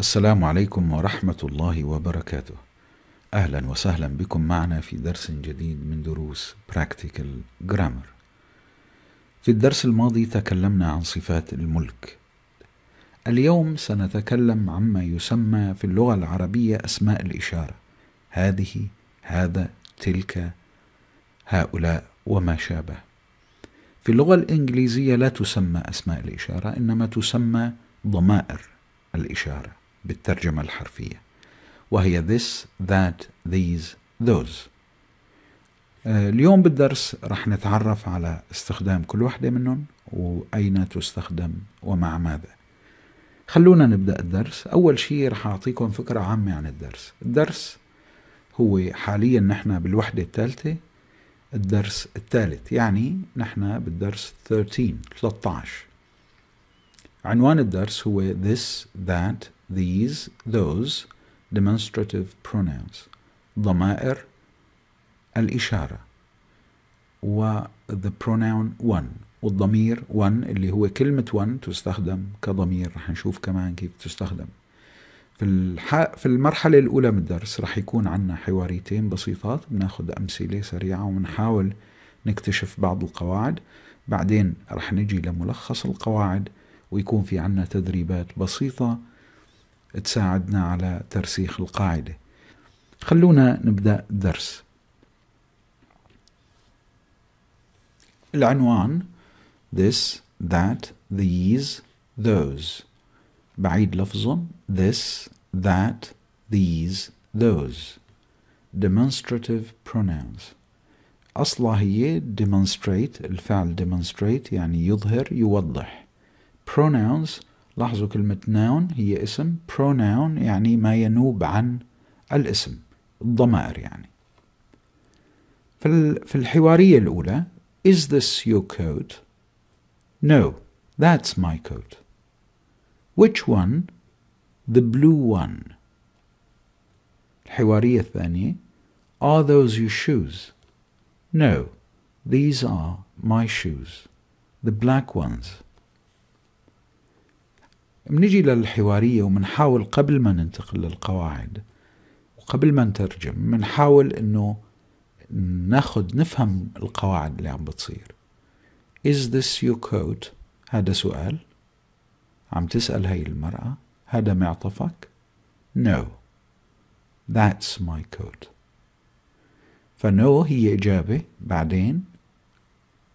السلام عليكم ورحمة الله وبركاته أهلا وسهلا بكم معنا في درس جديد من دروس Practical Grammar في الدرس الماضي تكلمنا عن صفات الملك اليوم سنتكلم عما يسمى في اللغة العربية أسماء الإشارة هذه هذا تلك هؤلاء وما شابه في اللغة الإنجليزية لا تسمى أسماء الإشارة إنما تسمى ضمائر الإشارة بالترجمة الحرفية وهي this, that, these, those آه، اليوم بالدرس رح نتعرف على استخدام كل واحدة منهم وأين تستخدم ومع ماذا خلونا نبدأ الدرس أول شيء رح أعطيكم فكرة عامة عن الدرس الدرس هو حاليا نحن بالوحدة الثالثة الدرس الثالث يعني نحن بالدرس 13 13 عنوان الدرس هو This, That, these, those, demonstrative pronouns ضمائر الإشارة و the pronoun one والضمير one اللي هو كلمة one تستخدم كضمير رح نشوف كمان كيف تستخدم في, الح... في المرحلة الأولى من الدرس رح يكون عنا حواريتين بسيطات بناخد أمثلة سريعة ونحاول نكتشف بعض القواعد بعدين رح نجي لملخص القواعد ويكون في عنا تدريبات بسيطة تساعدنا على ترسيخ القاعدة خلونا نبدأ الدرس العنوان this, that, these, those بعيد لفظا this, that, these, those demonstrative pronouns أصلها هي demonstrate الفعل demonstrate يعني يظهر يوضح pronouns لاحظوا كلمة noun هي اسم pronoun يعني ما ينوب عن الاسم الضمائر يعني في الحوارية الأولى Is this your coat? No, that's my coat. Which one? The blue one. الحوارية الثانية Are those your shoes? No, these are my shoes. The black ones. منجي للحوارية وبنحاول قبل ما ننتقل للقواعد وقبل ما نترجم بنحاول انه ناخد نفهم القواعد اللي عم بتصير Is this your coat؟ هذا سؤال عم تسأل هاي المرأة هذا معطفك؟ No That's my coat فنو هي إجابة بعدين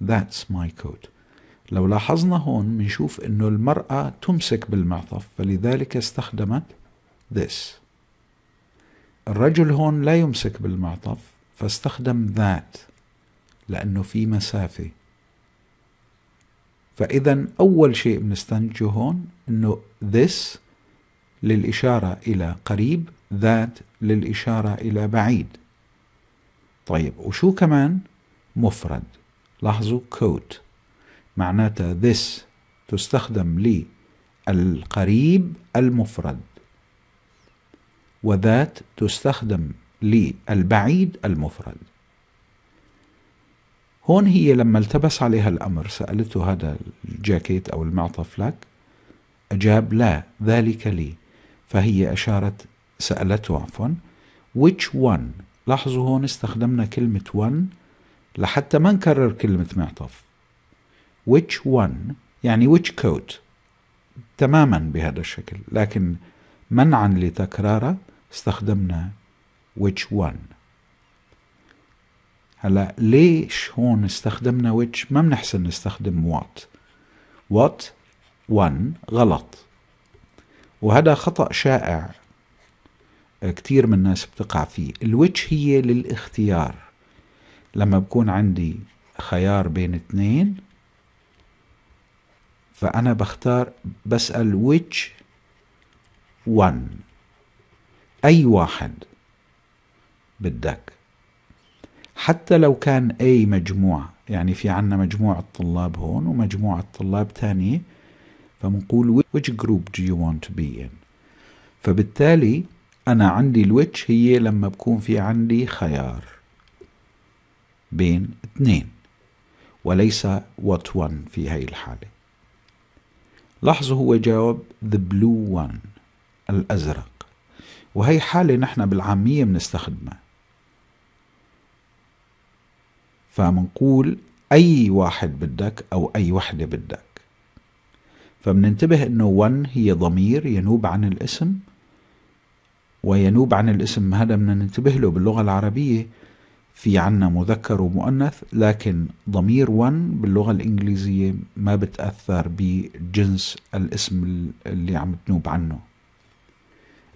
That's my coat لو لاحظنا هون بنشوف انه المرأة تمسك بالمعطف فلذلك استخدمت this الرجل هون لا يمسك بالمعطف فاستخدم ذات لأنه في مسافة فإذا أول شيء بنستنتجه هون أنه this للإشارة إلى قريب ذات للإشارة إلى بعيد طيب وشو كمان مفرد لاحظوا coat معناتها this تستخدم للقريب المفرد وذات تستخدم للبعيد المفرد هون هي لما التبس عليها الأمر سألته هذا الجاكيت أو المعطف لك أجاب لا ذلك لي فهي أشارت سألته عفوا which one لاحظوا هون استخدمنا كلمة one لحتى ما نكرر كلمة معطف which one يعني which coat تماما بهذا الشكل لكن منعا لتكراره استخدمنا which one هلا ليش هون استخدمنا which ما بنحسن نستخدم what what one غلط وهذا خطأ شائع كتير من الناس بتقع فيه الويتش هي للاختيار لما بكون عندي خيار بين اثنين فأنا بختار بسأل which one أي واحد بدك حتى لو كان أي مجموعة يعني في عنا مجموعة طلاب هون ومجموعة طلاب تانية فبنقول which group do you want to be in فبالتالي أنا عندي الويتش هي لما بكون في عندي خيار بين اثنين وليس what one في هاي الحالة لاحظوا هو جاوب the blue one الأزرق وهي حالة نحن بالعامية بنستخدمها فمنقول أي واحد بدك أو أي وحدة بدك فمننتبه أنه one هي ضمير ينوب عن الاسم وينوب عن الاسم هذا بدنا ننتبه له باللغة العربية في عنا مذكر ومؤنث لكن ضمير ون باللغة الإنجليزية ما بتأثر بجنس الاسم اللي عم تنوب عنه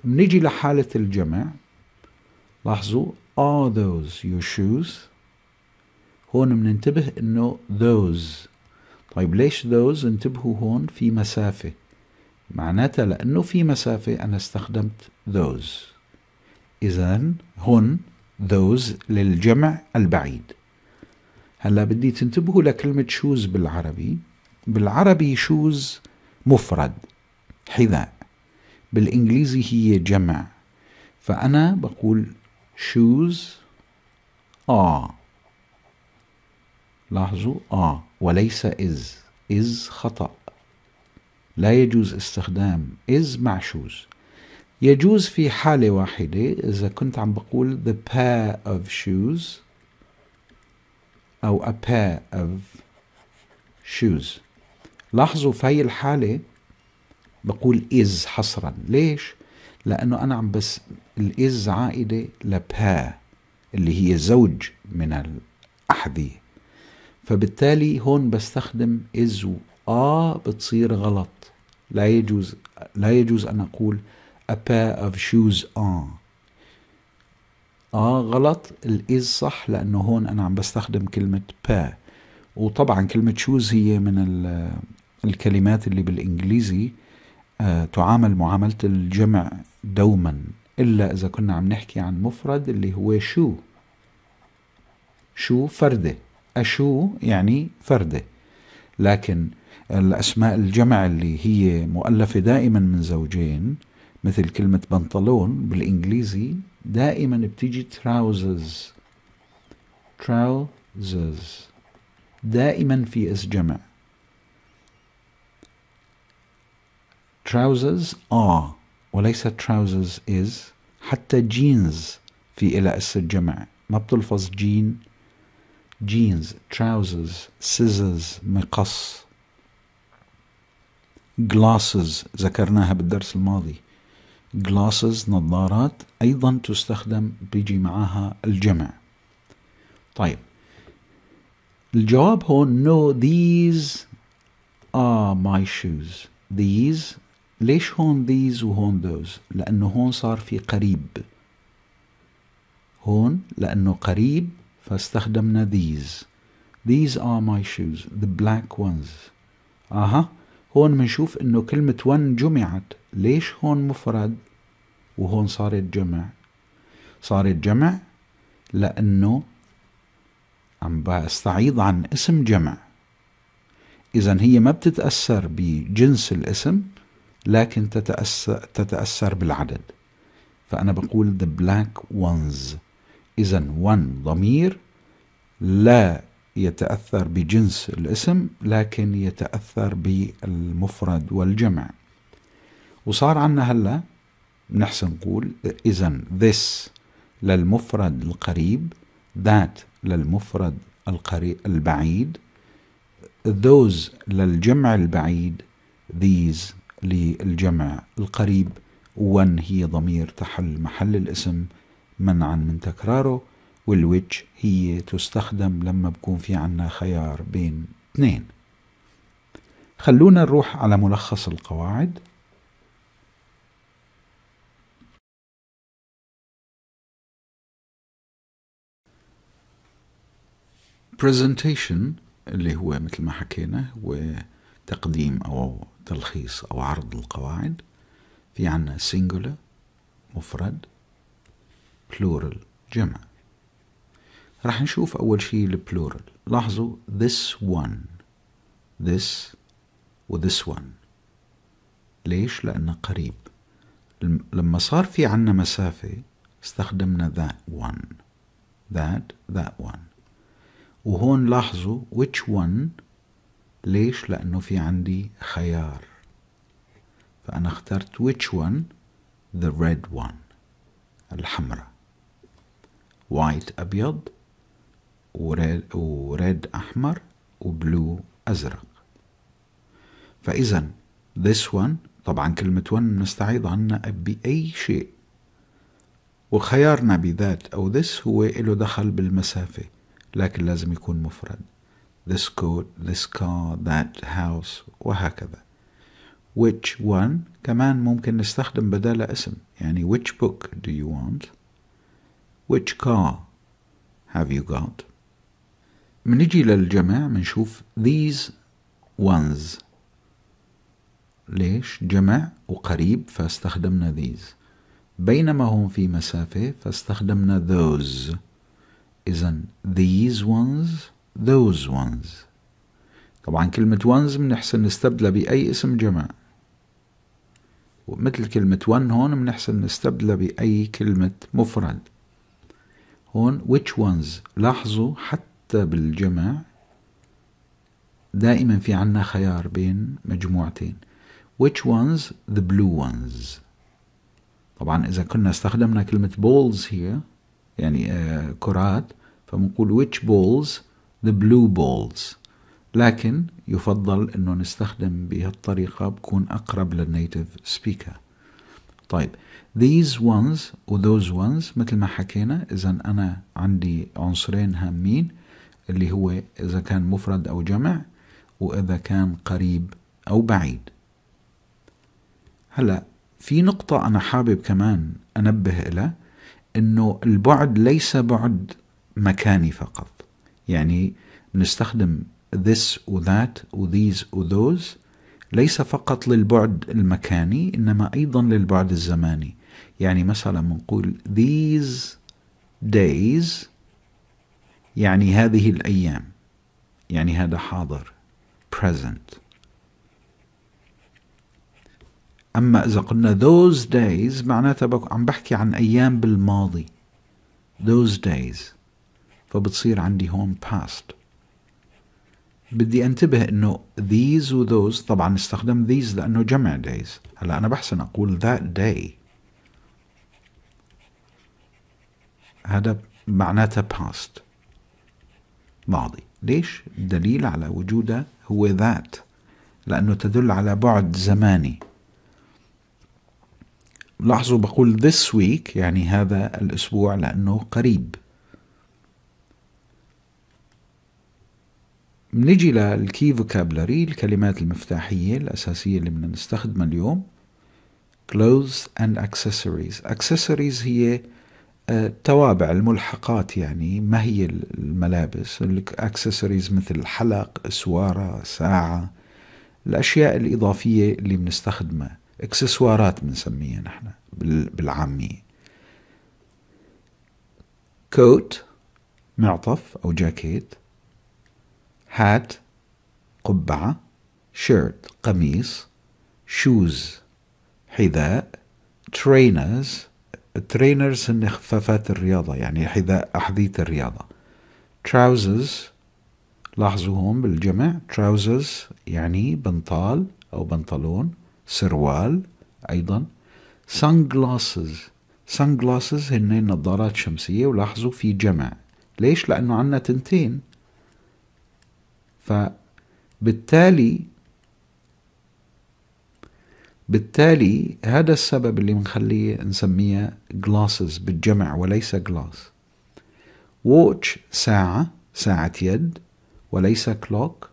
منيجي لحالة الجمع لاحظوا are those your shoes هون بننتبه انه those طيب ليش those انتبهوا هون في مسافة معناتها لأنه في مسافة أنا استخدمت those إذا هون those للجمع البعيد هلا بدي تنتبهوا لكلمة شوز بالعربي بالعربي شوز مفرد حذاء بالإنجليزي هي جمع فأنا بقول shoes are لاحظوا are وليس is is خطأ لا يجوز استخدام is مع shoes يجوز في حالة واحدة إذا كنت عم بقول the pair of shoes أو a pair of shoes لاحظوا في هي الحالة بقول is حصرا ليش؟ لأنه أنا عم بس الإز عائدة لبها اللي هي زوج من الأحذية فبالتالي هون بستخدم و آه بتصير غلط لا يجوز لا يجوز أن أقول a pair of shoes on اه غلط الاز صح لانه هون انا عم بستخدم كلمة pair وطبعا كلمة shoes هي من الكلمات اللي بالانجليزي آه تعامل معاملة الجمع دوما إلا إذا كنا عم نحكي عن مفرد اللي هو شو شو فردة أشو يعني فردة لكن الأسماء الجمع اللي هي مؤلفة دائما من زوجين مثل كلمة بنطلون بالإنجليزي دائما بتيجي trousers trousers دائما في اس جمع trousers are وليس trousers is حتى jeans في إلى اس الجمع ما بتلفظ جين jeans trousers scissors مقص glasses ذكرناها بالدرس الماضي glasses نظارات أيضا تستخدم بيجي معها الجمع طيب الجواب هون no these are my shoes these ليش هون these وهون those لأنه هون صار في قريب هون لأنه قريب فاستخدمنا these these are my shoes the black ones أها هون منشوف أنه كلمة one جمعت ليش هون مفرد وهون صارت جمع صارت جمع لأنه عم بستعيض عن اسم جمع إذا هي ما بتتأثر بجنس الاسم لكن تتأثر, تتأثر بالعدد فأنا بقول the black ones إذا one ضمير لا يتأثر بجنس الاسم لكن يتأثر بالمفرد والجمع وصار عنا هلا بنحسن نقول إذا this للمفرد القريب that للمفرد القريب البعيد those للجمع البعيد these للجمع القريب when هي ضمير تحل محل الاسم منعا من تكراره والويتش هي تستخدم لما بكون في عنا خيار بين اثنين خلونا نروح على ملخص القواعد برزنتيشن اللي هو مثل ما حكينا هو تقديم أو تلخيص أو عرض القواعد في عنا singular مفرد plural جمع راح نشوف أول شيء البلورال لاحظوا this one this و this one ليش؟ لأنه قريب لما صار في عنا مسافة استخدمنا that one that that one وهون لاحظوا which one ليش لأنه في عندي خيار فأنا اخترت which one the red one الحمراء white أبيض وريد, وريد أحمر وبلو أزرق فإذا this one طبعا كلمة one بنستعيض عنها بأي شيء وخيارنا بذات أو this هو له دخل بالمسافة لكن لازم يكون مفرد this coat, this car, that house وهكذا which one كمان ممكن نستخدم بداله اسم يعني which book do you want which car have you got منجي للجمع منشوف these ones ليش جمع وقريب فاستخدمنا these بينما هم في مسافة فاستخدمنا those إذا these ones those ones طبعا كلمة ones بنحسن نستبدلها بأي اسم جمع ومثل كلمة one هون بنحسن نستبدلها بأي كلمة مفرد هون which ones لاحظوا حتى بالجمع دائما في عنا خيار بين مجموعتين which ones the blue ones طبعا إذا كنا استخدمنا كلمة balls here يعني آه، كرات فبنقول which balls the blue balls لكن يفضل انه نستخدم بهالطريقة بكون اقرب للنيتف سبيكر طيب these ones و those ones مثل ما حكينا اذا انا عندي عنصرين هامين اللي هو اذا كان مفرد او جمع واذا كان قريب او بعيد هلا في نقطة انا حابب كمان انبه لها أنه البعد ليس بعد مكاني فقط يعني نستخدم this و that و these و those ليس فقط للبعد المكاني إنما أيضا للبعد الزماني يعني مثلا منقول these days يعني هذه الأيام يعني هذا حاضر present أما إذا قلنا those days معناتها عم بحكي عن أيام بالماضي those days فبتصير عندي هون past بدي انتبه انه these و those طبعا استخدم these لانه جمع days هلا انا بحسن اقول that day هذا معناتها past ماضي ليش دليل على وجودها هو ذات لأنه تدل على بعد زماني لاحظوا بقول this week يعني هذا الأسبوع لأنه قريب نجي للكي فوكابلري الكلمات المفتاحية الأساسية اللي بدنا نستخدمها اليوم clothes and accessories accessories هي التوابع آه، الملحقات يعني ما هي الملابس الاكسسوارز مثل حلق اسواره ساعه الاشياء الاضافيه اللي بنستخدمها اكسسوارات بنسميها نحن بالعامية كوت معطف أو جاكيت هات قبعة شيرت قميص شوز حذاء ترينرز الترينرز هن خفافات الرياضة يعني حذاء أحذية الرياضة تراوزرز لاحظوا هون بالجمع تراوزرز يعني بنطال أو بنطلون سروال أيضا sunglasses sunglasses هن نظارات شمسية ولاحظوا في جمع ليش؟ لأنه عندنا تنتين فبالتالي بالتالي هذا السبب اللي بنخليه نسميها glasses بالجمع وليس glass watch ساعة ساعة يد وليس clock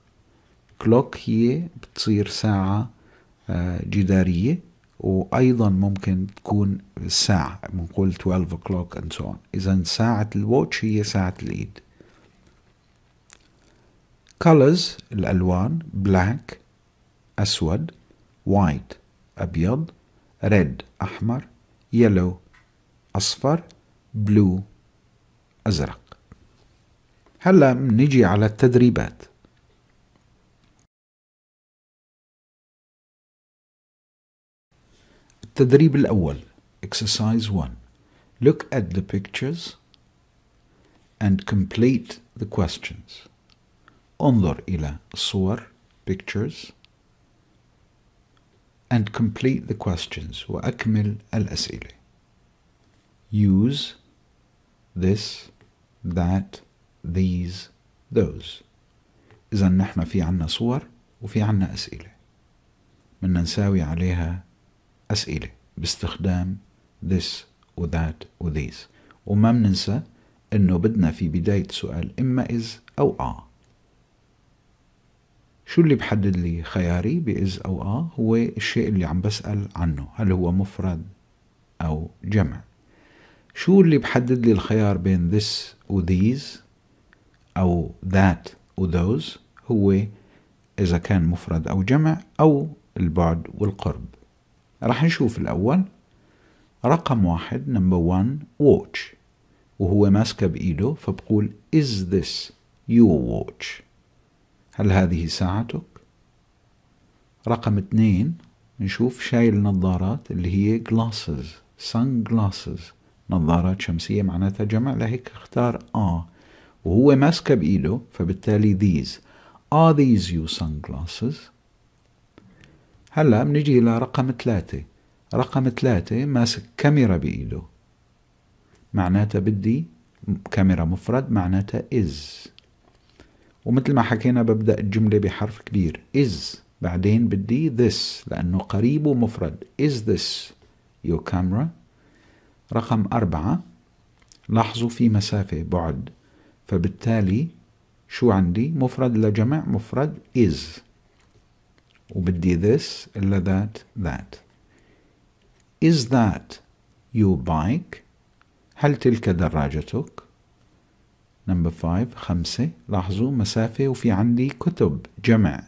clock هي بتصير ساعة آه، جدارية وأيضا ممكن تكون الساعة بنقول 12 o'clock and so on إذا ساعة الواتش هي ساعة الإيد colors الألوان black أسود white أبيض red أحمر yellow أصفر blue أزرق هلا نجي على التدريبات التدريب الأول exercise 1 look at the pictures and complete the questions انظر إلى الصور pictures and complete the questions وأكمل الأسئلة use this that these those إذا نحن في عنا صور وفي عنا أسئلة بدنا نساوي عليها أسئلة باستخدام this و that و these وما بننسى انه بدنا في بداية سؤال اما is او اه شو اللي بحدد لي خياري is أو آه هو الشيء اللي عم بسأل عنه هل هو مفرد أو جمع شو اللي بحدد لي الخيار بين this و these أو that و those هو إذا كان مفرد أو جمع أو البعد والقرب راح نشوف الأول رقم واحد نمبر وان watch وهو ماسك بإيده فبقول is this your watch هل هذه ساعتك؟ رقم اثنين نشوف شايل نظارات اللي هي glasses سان glasses نظارات شمسية معناتها جمع لهيك اختار آه وهو ماسك بإيده فبالتالي these are these your sunglasses هلا الى لرقم ثلاثة رقم ثلاثة ماسك كاميرا بإيده معناتها بدي كاميرا مفرد معناتها إز ومثل ما حكينا ببدأ الجملة بحرف كبير إز بعدين بدي this لأنه قريب ومفرد is this your camera رقم أربعة لاحظوا في مسافة بعد فبالتالي شو عندي مفرد لجمع مفرد is وبدي this إلا that that is that your bike هل تلك دراجتك نمبر five خمسة لاحظوا مسافة وفي عندي كتب جمع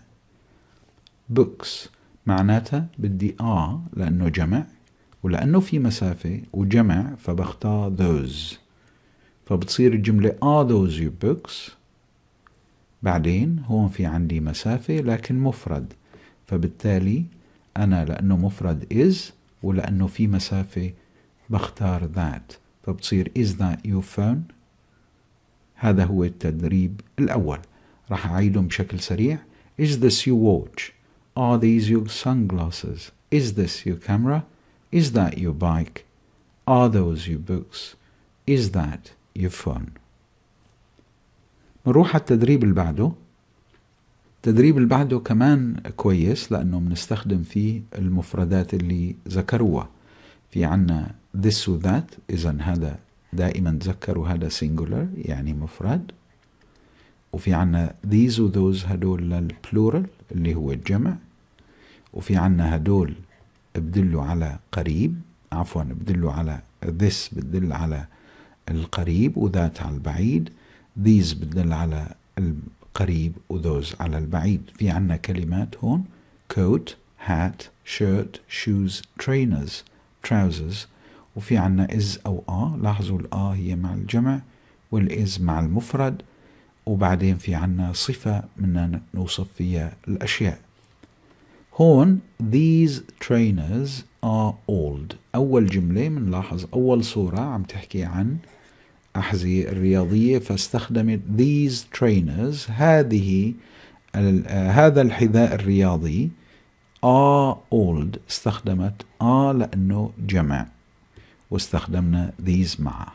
books معناتها بدي آه لأنه جمع ولأنه في مسافة وجمع فبختار those فبتصير الجملة are those your books بعدين هون في عندي مسافة لكن مفرد فبالتالي أنا لأنه مفرد is ولأنه في مسافة بختار that فبتصير is that your phone هذا هو التدريب الأول راح أعيدهم بشكل سريع is this your watch are these your sunglasses is this your camera is that your bike are those your books is that your phone نروح على التدريب اللي بعده التدريب اللي بعده كمان كويس لأنه بنستخدم فيه المفردات اللي ذكروها في عنا this و that إذا هذا دائما تذكروا هذا singular يعني مفرد وفي عنا these و those هدول للبلورال اللي هو الجمع وفي عنا هدول بدلوا على قريب عفوا بدلوا على this بدل على القريب وذات على البعيد these بدل على قريب وذوز على البعيد في عنا كلمات هون coat hat shirt shoes trainers trousers وفي عنا is أو آ لاحظوا الآ هي مع الجمع والإز مع المفرد وبعدين في عنا صفة من نوصف فيها الأشياء هون these trainers are old أول جملة بنلاحظ أول صورة عم تحكي عن الأحذية الرياضية فاستخدمت these trainers هذه آه، هذا الحذاء الرياضي are آه، old استخدمت are آه، لأنه جمع واستخدمنا these معه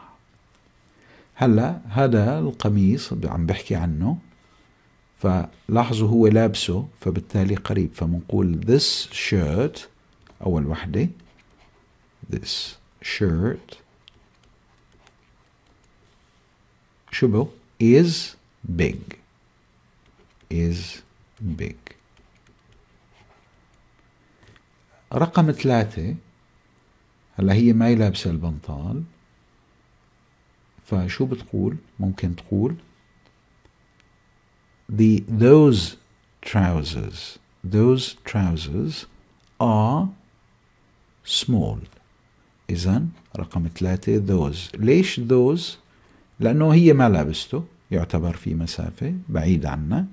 هلا هذا القميص عم بحكي عنه فلاحظوا هو لابسه فبالتالي قريب فبنقول this shirt أول وحدة this shirt Shubo is big. Is big. رقم ثلاثة هلا هي ما لابسة البنطال فشو بتقول؟ ممكن تقول the those trousers those trousers are small إذا رقم ثلاثة those ليش those لأنه هي ما لابسته يعتبر في مسافة بعيد عنا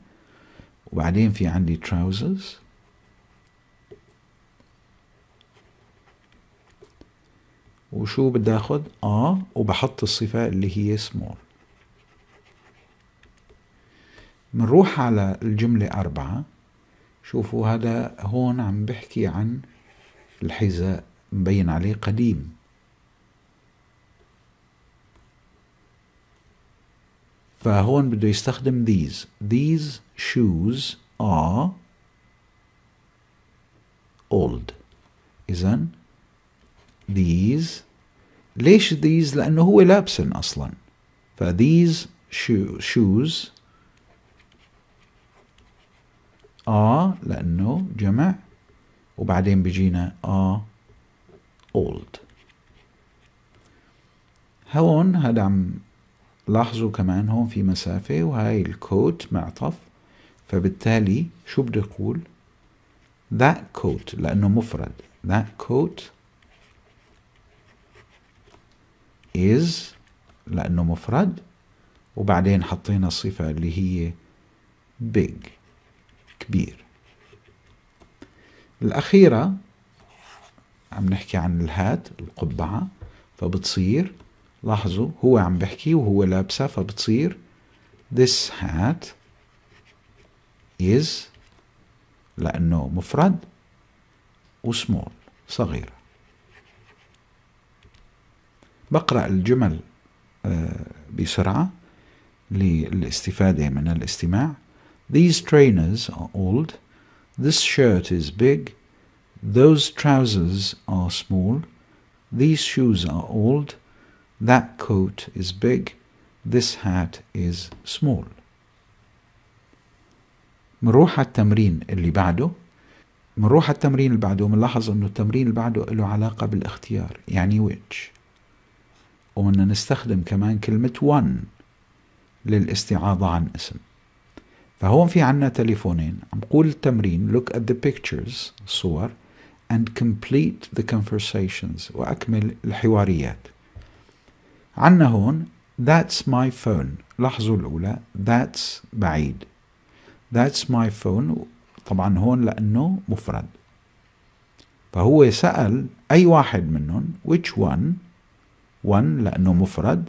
وبعدين في عندي تراوزرز وشو بدي اخذ اه وبحط الصفة اللي هي سمول بنروح على الجملة أربعة شوفوا هذا هون عم بحكي عن الحذاء مبين عليه قديم فهون بده يستخدم these these shoes are old إذا these ليش these لأنه هو لابسن أصلا ف these shoes are لأنه جمع وبعدين بيجينا are old هون هذا عم لاحظوا كمان هون في مسافة وهاي الكوت معطف فبالتالي شو بده يقول that coat لأنه مفرد that coat is لأنه مفرد وبعدين حطينا الصفة اللي هي big كبير الأخيرة عم نحكي عن الهات القبعة فبتصير لاحظوا هو عم بحكي وهو لابسه فبتصير this hat is لأنه مفرد وسمول صغيرة بقرأ الجمل آه، بسرعة للاستفادة من الاستماع These trainers are old This shirt is big Those trousers are small These shoes are old That coat is big. This hat is small. بنروح على التمرين اللي بعده بنروح على التمرين اللي بعده منلاحظ انه التمرين اللي بعده له علاقة بالاختيار يعني which وبدنا نستخدم كمان كلمة one للاستعاضة عن اسم فهون في عنا تليفونين عم قول التمرين look at the pictures الصور and complete the conversations وأكمل الحواريات عنا هون that's my phone لاحظوا الأولى that's بعيد that's my phone طبعا هون لأنه مفرد فهو سأل أي واحد منهم which one one لأنه مفرد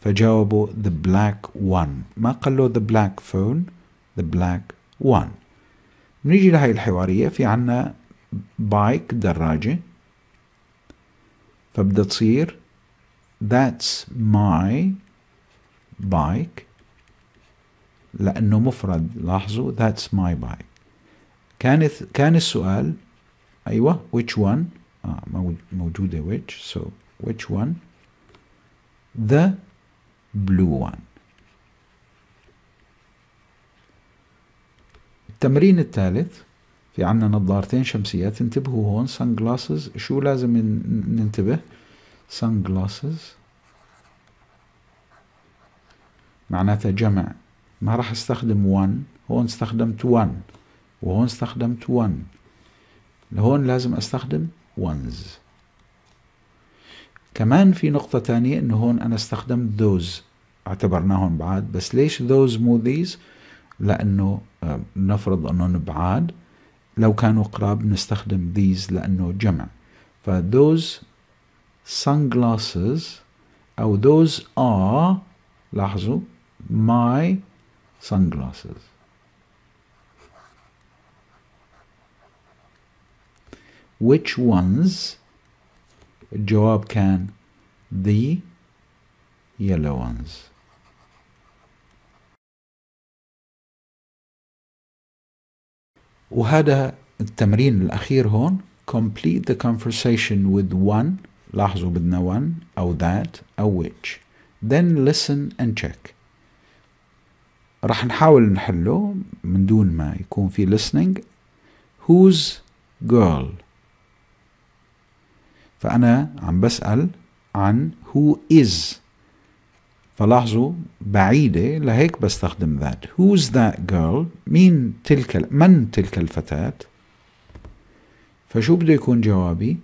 فجاوبوا the black one ما قال له the black phone the black one نيجي لهي الحوارية في عنا بايك دراجة فبدها تصير That's my bike لأنه مفرد لاحظوا That's my bike كان كان السؤال أيوة which one آه موجودة which so which one the blue one التمرين الثالث في عنا نظارتين شمسيات انتبهوا هون sunglasses شو لازم ننتبه sunglasses معناتها جمع ما راح استخدم one هون استخدمت one وهون استخدمت one لهون لازم استخدم ones كمان في نقطة تانية انه هون انا استخدمت those اعتبرناهم بعاد بس ليش those مو these لانه آه، نفرض انهم بعاد لو كانوا قراب نستخدم these لانه جمع فthose sunglasses Oh, those are lahzu my sunglasses which ones Job can the yellow ones وهذا التمرين الأخير هون complete the conversation with one لاحظوا بدنا one أو that أو which then listen and check رح نحاول نحله من دون ما يكون في listening whose girl فأنا عم بسأل عن who is فلاحظوا بعيدة لهيك بستخدم that who's that girl مين تلك من تلك الفتاة فشو بده يكون جوابي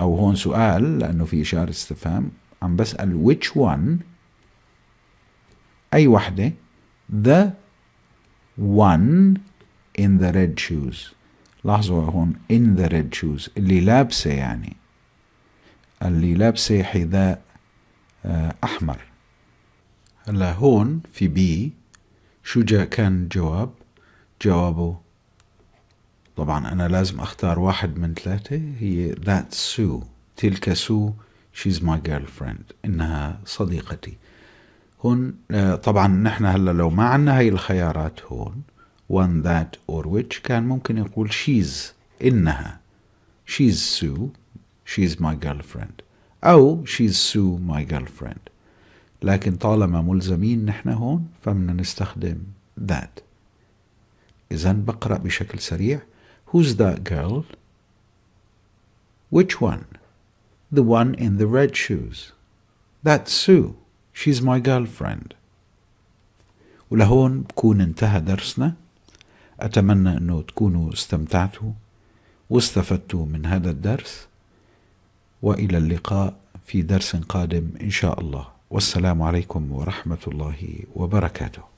أو هون سؤال لأنه في إشارة استفهام عم بسأل which one أي وحدة the one in the red shoes لاحظوا هون in the red shoes اللي لابسة يعني اللي لابسة حذاء آه، أحمر هلا هون في بي شو جا كان جواب جوابه طبعا أنا لازم أختار واحد من ثلاثة هي ذات سو تلك سو she's my girlfriend إنها صديقتي هون آه، طبعا نحن هلا لو ما عندنا هاي الخيارات هون one that or which كان ممكن يقول she's إنها she's Sue she's my girlfriend أو she's Sue my girlfriend لكن طالما ملزمين نحن هون فمن نستخدم that إذا بقرأ بشكل سريع Who's that girl? Which one? The one in the red shoes. That's Sue. She's my girlfriend. ولهون بكون انتهى درسنا أتمنى أنه تكونوا استمتعتوا واستفدتوا من هذا الدرس وإلى اللقاء في درس قادم إن شاء الله والسلام عليكم ورحمة الله وبركاته